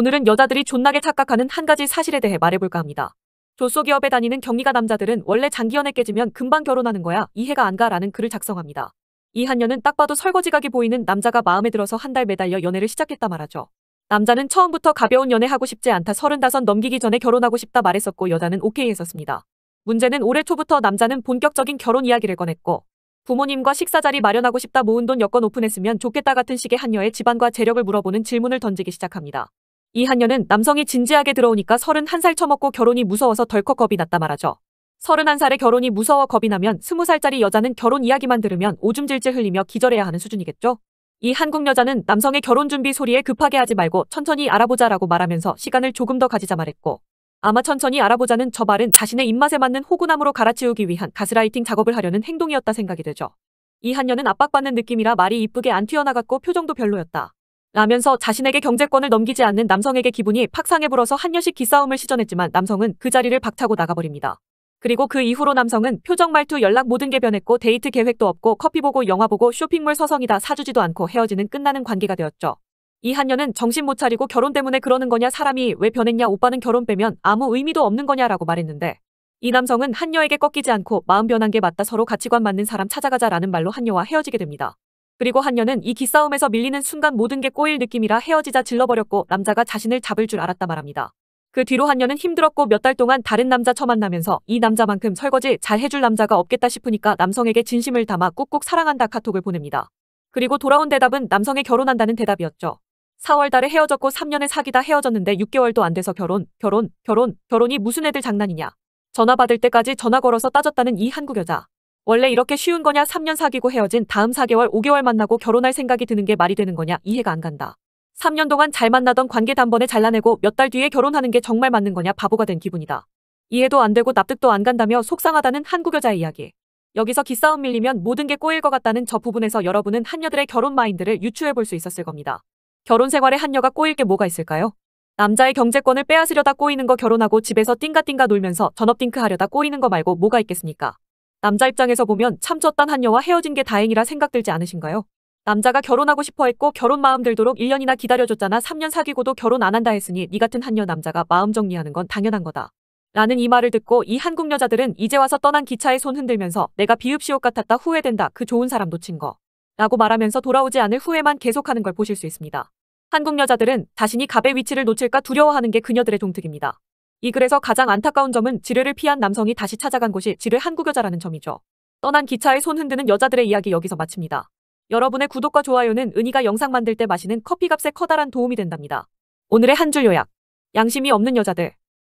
오늘은 여자들이 존나게 착각하는 한 가지 사실에 대해 말해볼까 합니다. 조소 기업에 다니는 경리가 남자들은 원래 장기 연애 깨지면 금방 결혼하는 거야 이해가 안 가라는 글을 작성합니다. 이 한녀는 딱 봐도 설거지각이 보이는 남자가 마음에 들어서 한 달 매달려 연애를 시작했다 말하죠. 남자는 처음부터 가벼운 연애하고 싶지 않다 35 넘기기 전에 결혼하고 싶다 말했었고 여자는 오케이 했었습니다. 문제는 올해 초부터 남자는 본격적인 결혼 이야기를 꺼냈고 부모님과 식사 자리 마련하고 싶다 모은 돈 여권 오픈했으면 좋겠다 같은 식의 한녀의 집안과 재력을 물어보는 질문을 던지기 시작합니다. 이한녀는 남성이 진지하게 들어오니까 31살 처먹고 결혼이 무서워서 덜컥 겁이 났다 말하죠. 31살에 결혼이 무서워 겁이 나면 20살짜리 여자는 결혼 이야기만 들으면 오줌 질질 흘리며 기절해야 하는 수준이겠죠? 이 한국 여자는 남성의 결혼 준비 소리에 급하게 하지 말고 천천히 알아보자라고 말하면서 시간을 조금 더 가지자 말했고 아마 천천히 알아보자는 저 말은 자신의 입맛에 맞는 호구나무로 갈아치우기 위한 가스라이팅 작업을 하려는 행동이었다 생각이 되죠. 이 한녀는 압박받는 느낌이라 말이 이쁘게 안 튀어나갔고 표정도 별로였다. 라면서 자신에게 경제권을 넘기지 않는 남성에게 기분이 팍 상해 불어서 한여식 기싸움을 시전했지만 남성은 그 자리를 박차고 나가버립니다. 그리고 그 이후로 남성은 표정 말투 연락 모든 게 변했고 데이트 계획도 없고 커피 보고 영화 보고 쇼핑몰 서성이다 사주지도 않고 헤어지는 끝나는 관계가 되었죠. 이 한녀는 정신 못 차리고 결혼 때문에 그러는 거냐 사람이 왜 변했냐 오빠는 결혼 빼면 아무 의미도 없는 거냐라고 말했는데 이 남성은 한녀에게 꺾이지 않고 마음 변한 게 맞다 서로 가치관 맞는 사람 찾아가자라는 말로 한녀와 헤어지게 됩니다. 그리고 한녀는이 기싸움에서 밀리는 순간 모든 게 꼬일 느낌이라 헤어지자 질러버렸고 남자가 자신을 잡을 줄 알았다 말합니다. 그 뒤로 한녀는 힘들었고 몇 달 동안 다른 남자 처 만나면서 이 남자만큼 설거지 잘 해줄 남자가 없겠다 싶으니까 남성에게 진심을 담아 꾹꾹 사랑한다 카톡을 보냅니다. 그리고 돌아온 대답은 남성의 결혼한다는 대답이었죠. 4월 달에 헤어졌고 3년에 사귀다 헤어졌는데 6개월도 안 돼서 결혼, 결혼, 결혼, 결혼이 무슨 애들 장난이냐. 전화 받을 때까지 전화 걸어서 따졌다는 이 한국 여자. 원래 이렇게 쉬운 거냐 3년 사귀고 헤어진 다음 4개월 5개월 만나고 결혼할 생각이 드는 게 말이 되는 거냐 이해가 안 간다. 3년 동안 잘 만나던 관계 단번에 잘라내고 몇 달 뒤에 결혼하는 게 정말 맞는 거냐 바보가 된 기분이다. 이해도 안 되고 납득도 안 간다며 속상하다는 한국 여자의 이야기. 여기서 기싸움 밀리면 모든 게 꼬일 것 같다는 저 부분에서 여러분은 한녀들의 결혼 마인드를 유추해 볼 수 있었을 겁니다. 결혼 생활에 한녀가 꼬일 게 뭐가 있을까요? 남자의 경제권을 빼앗으려다 꼬이는 거 결혼하고 집에서 띵가띵가 놀면서 전업띵크 하려다 꼬이는 거 말고 뭐가 있겠습니까? 남자 입장에서 보면 참쪘던 한녀와 헤어진 게 다행이라 생각들지 않으신가요? 남자가 결혼하고 싶어 했고 결혼 마음 들도록 1년이나 기다려줬잖아 3년 사귀고도 결혼 안 한다 했으니 네 같은 한녀 남자가 마음 정리하는 건 당연한 거다. 라는 이 말을 듣고 이 한국 여자들은 이제 와서 떠난 기차에 손 흔들면서 내가 비읍시옷 같았다 후회된다 그 좋은 사람 놓친 거. 라고 말하면서 돌아오지 않을 후회만 계속하는 걸 보실 수 있습니다. 한국 여자들은 자신이 갑의 위치를 놓칠까 두려워하는 게 그녀들의 종특입니다. 이 글에서 가장 안타까운 점은 지뢰를 피한 남성이 다시 찾아간 곳이 지뢰 한국여자라는 점이죠. 떠난 기차에 손 흔드는 여자들의 이야기 여기서 마칩니다. 여러분의 구독과 좋아요는 은희가 영상 만들 때 마시는 커피값에 커다란 도움이 된답니다. 오늘의 한 줄 요약. 양심이 없는 여자들.